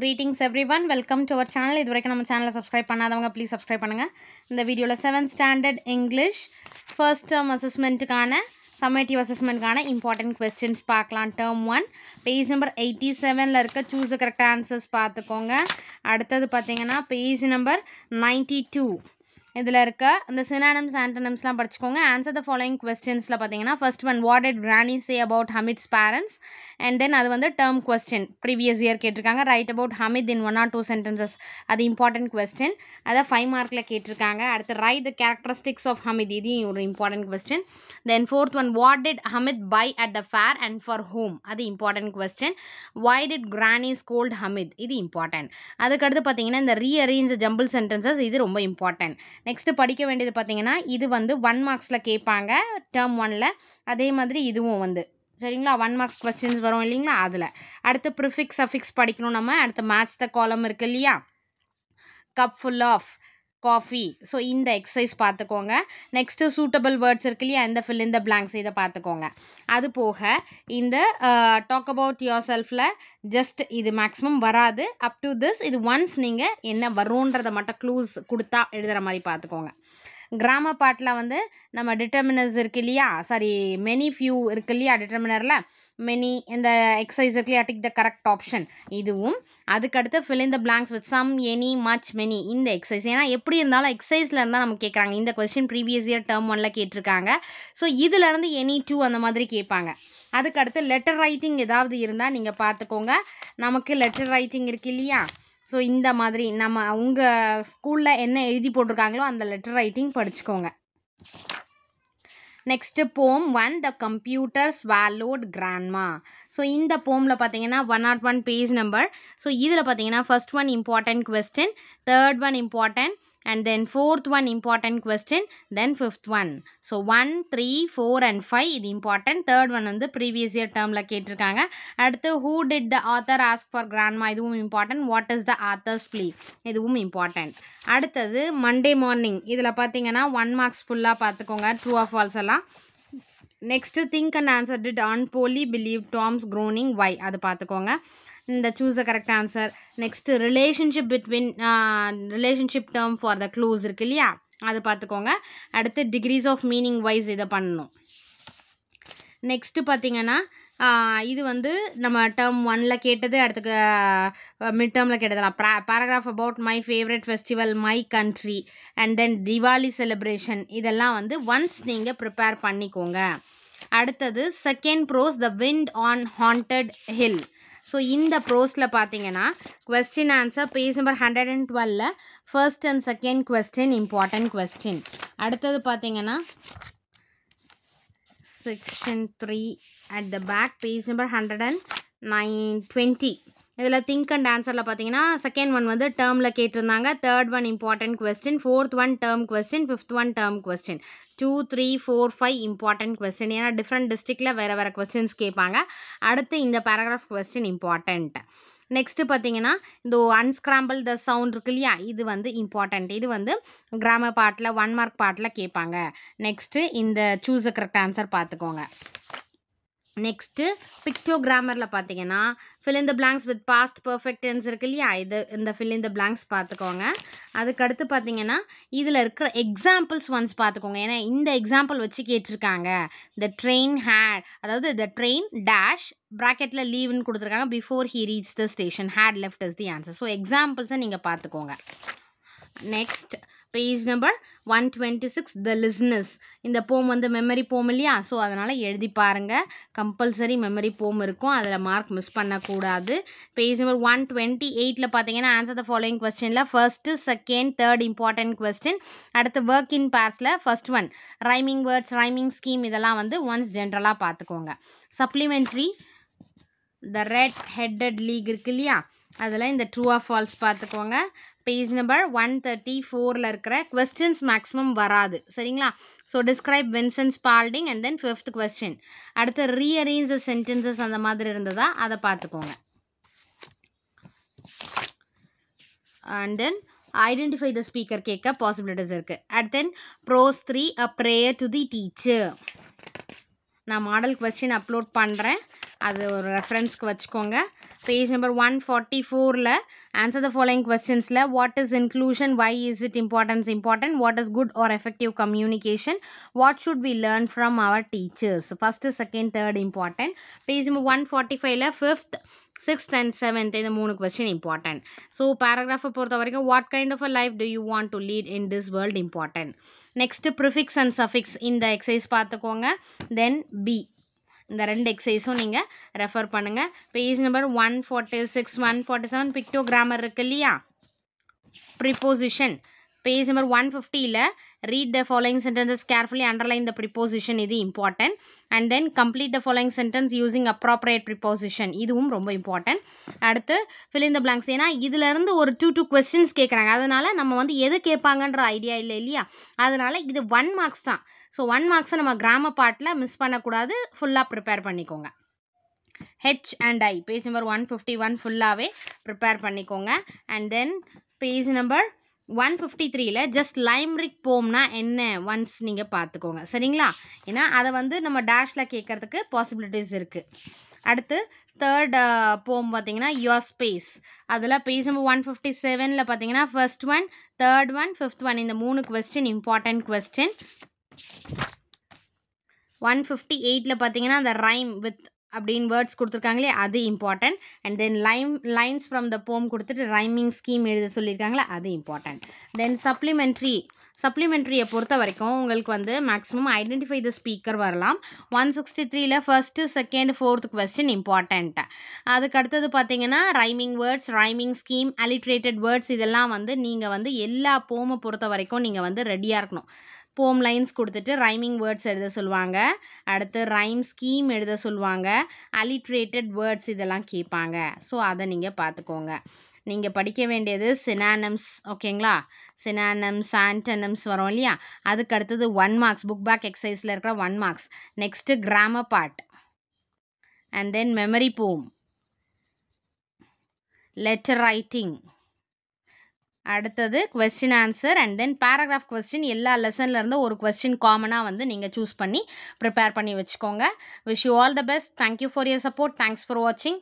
greetings everyone welcome to our channel இது வரைக்கும் நம்ம சேனலை சப்ஸ்கிரைப் பண்ணாதவங்க ப்ளீஸ் சப்ஸ்கிரைப் பண்ணுங்கள் இந்த வீடியோவில் seventh standard English first term அசஸ்மெண்ட்டுக்கான சம்மேட்டிவ் அசஸ்மெண்ட்கான இம்பார்ட்டன்ட் கொஸ்டின்ஸ் பார்க்கலாம் term one page number eighty செவனில் இருக்க சூஸ் கரெக்ட் ஆன்சர்ஸ் பார்த்துக்கோங்க அடுத்தது பார்த்தீங்கன்னா பேஜ் நம்பர் நைன்ட்டி டூ இதில் இருக்க இந்த சினானம்ஸ் ஆண்டனம்ஸ்லாம் படிச்சுக்கோங்க ஆன்சர் த ஃபாலோயிங் கொஸ்டின்ஸில் பார்த்தீங்கன்னா first one what it granny say about Hamid's parents and then அது வந்து டேர்ம் கொஸ்டின் ப்ரீவியஸ் இயர் கேட்டிருக்காங்க write about Hamid in one or two sentences அது இம்பார்ட்டன்ட் கொஸ்டின் அதை ஃபைவ் மார்க்கில் கேட்டிருக்காங்க அடுத்து write the characteristics of Hamid இது ஒரு important question then fourth one what did Hamid buy at the fair and for home அது important question why did granny scold Hamid இது important அதுக்கடுத்து பார்த்தீங்கன்னா இந்த அரேஞ்ச் ஜம்பிள் சென்டென்சஸ் இது ரொம்ப இம்பார்ட்டன்ட் நெக்ஸ்ட்டு படிக்க வேண்டியது பார்த்திங்கன்னா இது வந்து ஒன் மார்க்ஸில் கேட்பாங்க டேர்ம் ஒனில் அதே மாதிரி இதுவும் வந்து சரிங்களா ஒன் மார்க்ஸ் கொஸ்டின்ஸ் வரும் இல்லைங்களா அதில் அடுத்து ப்ரிஃபிக்ஸ் அஃபிக்ஸ் படிக்கணும் நம்ம அடுத்து மேட்ச் த காலம் இருக்குது இல்லையா cup full of coffee so இந்த எக்ஸசைஸ் பார்த்துக்கோங்க நெக்ஸ்ட்டு சூட்டபிள் வேர்ட்ஸ் இருக்கு இல்லையா இந்த ஃபில் இந்த பிளாங்க்ஸ் இதை பார்த்துக்கோங்க அது போக இந்த டாக் அபவுட் யோர் செல்ஃபில் ஜஸ்ட் இது மேக்ஸிமம் வராது அப் டு திஸ் இது ஒன்ஸ் நீங்கள் என்ன வரும்ன்றதை மட்டும் க்ளூஸ் கொடுத்தா எழுதுகிற மாதிரி பார்த்துக்கோங்க கிராம பாட்டில் வந்து நம்ம டிட்டர்மினர்ஸ் இருக்கு இல்லையா சாரி மெனி ஃபியூ இருக்கு இல்லையா டிட்டர்மினரில் மெனி இந்த எக்ஸசைஸ் இருக்கு இல்லையா டிக் த கரெக்ட் ஆப்ஷன் இதுவும் அதுக்கடுத்து fill in the blanks with some any much many இந்த எக்ஸசைஸ் ஏன்னா எப்படி இருந்தாலும் எக்ஸசைஸில் இருந்தால் நம்ம கேட்குறாங்க இந்த கொஸ்டின் ப்ரீவியஸ் இயர் டேர்ம் ஒன்ல கேட்டிருக்காங்க ஸோ இதுலேருந்து எனி டூ அந்த மாதிரி கேட்பாங்க அதுக்கடுத்து லெட்டர் ரைட்டிங் ஏதாவது இருந்தால் நீங்கள் பார்த்துக்கோங்க நமக்கு லெட்டர் ரைட்டிங் இருக்கு இல்லையா ஸோ இந்த மாதிரி நம்ம உங்கள் ஸ்கூலில் என்ன எழுதி போட்டிருக்காங்களோ அந்த லெட்டர் ரைட்டிங் படிச்சுக்கோங்க next poem one the computer swallowed grandma so இந்த போமில் பார்த்தீங்கன்னா one not one page number so இதில் பார்த்தீங்கன்னா first one important question third one important and then fourth one important question then fifth one so one three four and five இது important third one வந்து previous year டேர்மில் கேட்டிருக்காங்க அடுத்து who did the author ask for grandma இதுவும் important what is the authors plea இதுவும் important அடுத்தது Monday morning இதில் பார்த்தீங்கன்னா ஒன் மார்க்ஸ் ஃபுல்லாக பார்த்துக்கோங்க ட்ரூ ஆஃப் ஃபால்ஸ் எல்லாம் next think and answer did on Polly believe Tom's groaning why அது பார்த்துக்கோங்க இந்த choose a correct answer next relationship between relationship term for the clues இருக்கு இல்லையா அது பார்த்துக்கோங்க அடுத்து டிகிரிஸ் ஆஃப் மீனிங் வைஸ் இதை பண்ணணும் நெக்ஸ்ட்டு பார்த்தீங்கன்னா இது வந்து நம்ம டேர்ம் ஒனில் கேட்டது அடுத்து மிட் டேர்மில் கேட்டதெல்லாம் ப்ரா paragraph about my favourite festival my country and then Deepavali celebration இதெல்லாம் வந்து ஒன்ஸ் நீங்கள் ப்ரிப்பேர் பண்ணிக்கோங்க அடுத்தது second prose the wind on haunted hill so இந்த ப்ரோஸில் பார்த்தீங்கன்னா question answer page number hundred and டுவெல்ல first and second question important question அடுத்தது பார்த்தீங்கன்னா section three at the back page number hundred and nine twenty இதில் think and ஆன்சரில் பார்த்தீங்கன்னா second one வந்து டேர்மில் கேட்டிருந்தாங்க third one important question fourth one term question fifth one term question two three four five important question ஏன்னா different டிஸ்ட்ரிக்டில் வேறு வேறு கொஸ்டின்ஸ் கேட்பாங்க அடுத்து இந்த பேராகிராஃப் கொஸ்டின் இம்பார்ட்டண்ட் நெக்ஸ்ட்டு பார்த்தீங்கன்னா இந்த அன்ஸ்கிராம்பிள் த சவுண்ட் இருக்கு இல்லையா இது வந்து இம்பார்ட்டண்ட் இது வந்து கிராம பாட்டில் ஒன் மார்க் பாட்டில் கேட்பாங்க நெக்ஸ்ட்டு இந்த சூஸ் கரெக்ட் ஆன்சர் பார்த்துக்கோங்க நெக்ஸ்ட்டு பிக்டோ கிராமரில் பார்த்தீங்கன்னா ஃபில் இந்த blanks with past perfect tense இருக்கு இல்லையா இது இந்த ஃபில் இந்த பிளாங்க்ஸ் பார்த்துக்கோங்க அதுக்கடுத்து பார்த்தீங்கன்னா இதில் இருக்கிற எக்ஸாம்பிள்ஸ் ஒன்ஸ் பார்த்துக்கோங்க ஏன்னா இந்த எக்ஸாம்பிள் வச்சு கேட்டிருக்காங்க த ட்ரெயின் ஹேட் அதாவது த ட்ரெயின் டேஷ் ப்ராக்கெட்டில் லீவுன்னு கொடுத்துருக்காங்க before he reach the station had left is the answer so எக்ஸாம்பிள்ஸை நீங்கள் பார்த்துக்கோங்க next page number one twenty six the listeners இந்த போம் வந்து மெமரி போம் இல்லையா ஸோ அதனால் எழுதி பாருங்கள் கம்பல்சரி மெமரி போம் இருக்கும் அதில் மார்க் மிஸ் பண்ணக்கூடாது பேஜ் நம்பர் ஒன் டுவெண்ட்டி எயிட்டில் பார்த்தீங்கன்னா ஆன்சர் த ஃபாலோயிங் கொஸ்டினில் first second third important question அடுத்து ஒர்க் இன் பேர்ஸில் first one rhyming words rhyming scheme இதெல்லாம் வந்து ஒன்ஸ் ஜென்ரலாக பார்த்துக்கோங்க supplementary the red headed league இருக்கு இல்லையா அதில் இந்த ட்ரூ ஆஃப் ஃபால்ஸ் பார்த்துக்கோங்க பேஜ் நம்பர் ஒன் தேர்ட்டி ஃபோரில் இருக்கிற கொஸ்டின்ஸ் மேக்ஸிமம் வராது சரிங்களா so describe Vincent Spaulding and then fifth question அடுத்து ரீஅரேஞ்ச் சென்டென்சஸ் அந்த மாதிரி இருந்ததா அதை பார்த்துக்கோங்க and then identify the speaker கேட்க பாசிபிலிட்டிஸ் இருக்குது at then prose three a prayer to the teacher நான் மாடல் கொஸ்டின் அப்லோட் பண்ணுறேன் அது ஒரு ரெஃபரன்ஸ்க்கு வச்சுக்கோங்க பேஜ் நம்பர் ஒன் ஃபார்ட்டி ஃபோரில் ஆன்சர் த ஃபாலோயிங் கொஸ்டின்ஸில் what is inclusion why is it importance important what is good or effective communication what should be learn from our teachers first second third important page number one forty ஃபைவ்ல fifth sixth and seventh இந்த மூணு question important so பேராகிராஃபை பொறுத்த வரைக்கும் what kind of a life do you want to lead in this world important next prefix and suffix இந்த exercise பார்த்துக்கோங்க then B இந்த ரெண்டு எக்ஸசைஸும் நீங்கள் ரெஃபர் பண்ணுங்கள் page number one forty six one forty seven picto grammar இருக்குது இல்லையா preposition page number one ஃபிஃப்டியில் read the following sentences carefully underline the preposition இது important and then complete the following sentence using appropriate preposition இதுவும் ரொம்ப important அடுத்து fill the blanks ஏன்னா இதிலேருந்து ஒரு டூ டூ கொஸ்டின்ஸ் கேட்குறாங்க அதனால் நம்ம வந்து எது கேட்பாங்கன்ற ஐடியா இல்லை இல்லையா அதனால் இது ஒன் மார்க்ஸ் தான் ஸோ ஒன் மார்க்ஸை நம்ம கிராம பாட்டில் மிஸ் பண்ணக்கூடாது ஃபுல்லாக ப்ரிப்பேர் பண்ணிக்கோங்க H and I page number one fifty one ஃபுல்லாகவே ப்ரிப்பேர் பண்ணிக்கோங்க and then page number one fifty த்ரீல ஜஸ்ட் லைம்ரிக் போம்னா என்ன ஒன்ஸ் நீங்கள் பார்த்துக்கோங்க சரிங்களா ஏன்னா அதை வந்து நம்ம டேஷில் கேட்குறதுக்கு பாசிபிலிட்டிஸ் இருக்குது அடுத்து தேர்ட் போம் பார்த்தீங்கன்னா யுவர் ஸ்பேஸ் அதில் பேஜ் நம்பர் ஒன் ஃபிஃப்டி செவனில் பார்த்தீங்கன்னா first one third one fifth one இந்த மூணு question important question one fifty எயிட்டில் பார்த்தீங்கன்னா அந்த ரைம் வித் அப்படின்னு வேர்ட்ஸ் கொடுத்துருக்காங்களே அது important and then lime lines from the poem கொடுத்துட்டு ரைமிங் ஸ்கீம் எழுத சொல்லியிருக்காங்களே அது இம்பார்ட்டன்ட் தென் சப்ளிமெண்ட்ரி சப்ளிமெண்ட்ரியை பொறுத்த வரைக்கும் உங்களுக்கு வந்து மேக்ஸிமம் ஐடென்டிஃபை த ஸ்பீக்கர் வரலாம் ஒன் சிக்ஸ்டி த்ரீல first second fourth question important அதுக்கு அடுத்தது பார்த்தீங்கன்னா rhyming words rhyming scheme alliterated words இதெல்லாம் வந்து நீங்கள் வந்து எல்லா போமை பொறுத்த வரைக்கும் நீங்கள் வந்து ரெடியாக இருக்கணும் போம் லைன்ஸ் கொடுத்துட்டு ரைமிங் வேர்ட்ஸ் எழுத சொல்லுவாங்க அடுத்து ரைம் ஸ்கீம் எழுத சொல்லுவாங்க அலிட்ரேட்டட் வேர்ட்ஸ் இதெல்லாம் கேட்பாங்க ஸோ அதை நீங்கள் பார்த்துக்கோங்க நீங்கள் படிக்க வேண்டியது சினானம்ஸ் ஓகேங்களா சினானம்ஸ் ஆண்டனம்ஸ் வரும் இல்லையா அதுக்கு அடுத்தது ஒன் மார்க்ஸ் புக் பேக் எக்ஸசைஸில் இருக்கிற one marks next grammar part and then memory poem letter writing அடுத்தது question answer and then paragraph question எல்லா லெசன்லேருந்து ஒரு கொஸ்டின் காமனாக வந்து நீங்கள் சூஸ் பண்ணி ப்ரிப்பேர் பண்ணி வச்சுக்கோங்க wish you all the best thank you for your support thanks for வாட்சிங்